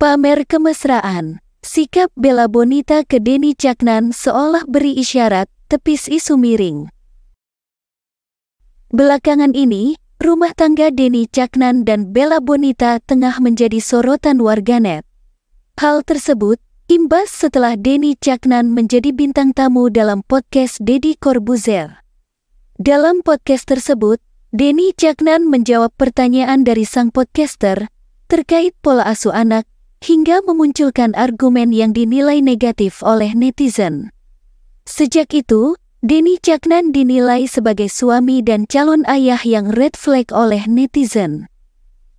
Pamer kemesraan, sikap Bella Bonita ke Denny Caknan seolah beri isyarat tepis isu miring. Belakangan ini, rumah tangga Denny Caknan dan Bella Bonita tengah menjadi sorotan warganet. Hal tersebut imbas setelah Denny Caknan menjadi bintang tamu dalam podcast Deddy Corbuzier. Dalam podcast tersebut, Denny Caknan menjawab pertanyaan dari sang podcaster terkait pola asuh anak hingga memunculkan argumen yang dinilai negatif oleh netizen. Sejak itu, Denny Caknan dinilai sebagai suami dan calon ayah yang red flag oleh netizen.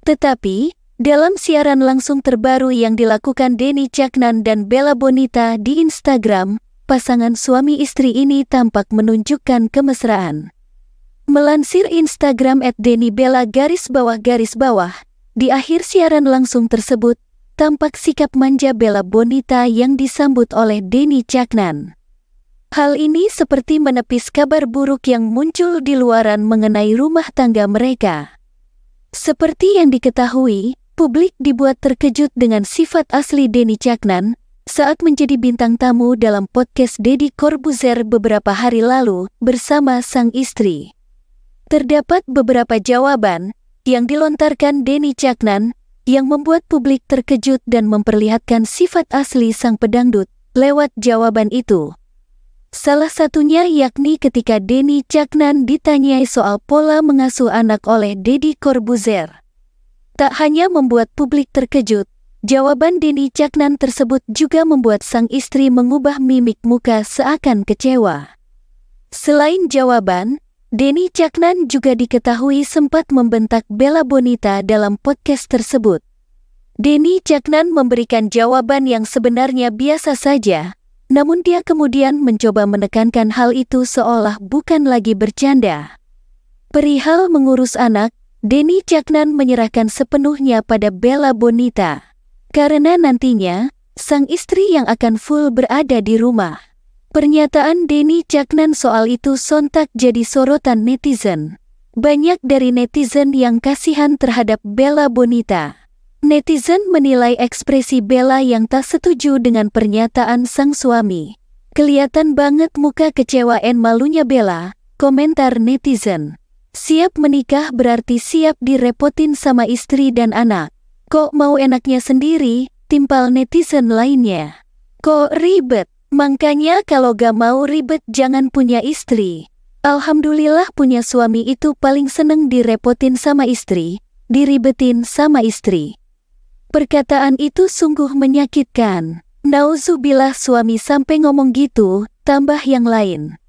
Tetapi, dalam siaran langsung terbaru yang dilakukan Denny Caknan dan Bella Bonita di Instagram, pasangan suami istri ini tampak menunjukkan kemesraan. Melansir Instagram at Denny Bella garis bawah garis bawah, di akhir siaran langsung tersebut, tampak sikap manja Bella Bonita yang disambut oleh Denny Caknan. Hal ini seperti menepis kabar buruk yang muncul di luaran mengenai rumah tangga mereka. Seperti yang diketahui, publik dibuat terkejut dengan sifat asli Denny Caknan saat menjadi bintang tamu dalam podcast Deddy Corbuzier beberapa hari lalu bersama sang istri. Terdapat beberapa jawaban yang dilontarkan Denny Caknan yang membuat publik terkejut dan memperlihatkan sifat asli sang pedangdut lewat jawaban itu. Salah satunya yakni ketika Denny Caknan ditanyai soal pola mengasuh anak oleh Deddy Corbuzier. Tak hanya membuat publik terkejut, jawaban Denny Caknan tersebut juga membuat sang istri mengubah mimik muka seakan kecewa. Selain jawaban, Denny Caknan juga diketahui sempat membentak Bella Bonita dalam podcast tersebut. Denny Caknan memberikan jawaban yang sebenarnya biasa saja, namun dia kemudian mencoba menekankan hal itu seolah bukan lagi bercanda. Perihal mengurus anak, Denny Caknan menyerahkan sepenuhnya pada Bella Bonita, karena nantinya sang istri yang akan full berada di rumah. Pernyataan Denny Caknan soal itu sontak jadi sorotan netizen. Banyak dari netizen yang kasihan terhadap Bella Bonita. Netizen menilai ekspresi Bella yang tak setuju dengan pernyataan sang suami. Kelihatan banget muka kecewa en malunya Bella, komentar netizen. Siap menikah berarti siap direpotin sama istri dan anak. Kok mau enaknya sendiri, timpal netizen lainnya. Kok ribet? Makanya kalau gak mau ribet jangan punya istri. Alhamdulillah punya suami itu paling seneng direpotin sama istri, diribetin sama istri. Perkataan itu sungguh menyakitkan. Nauzubillah suami sampai ngomong gitu, tambah yang lain.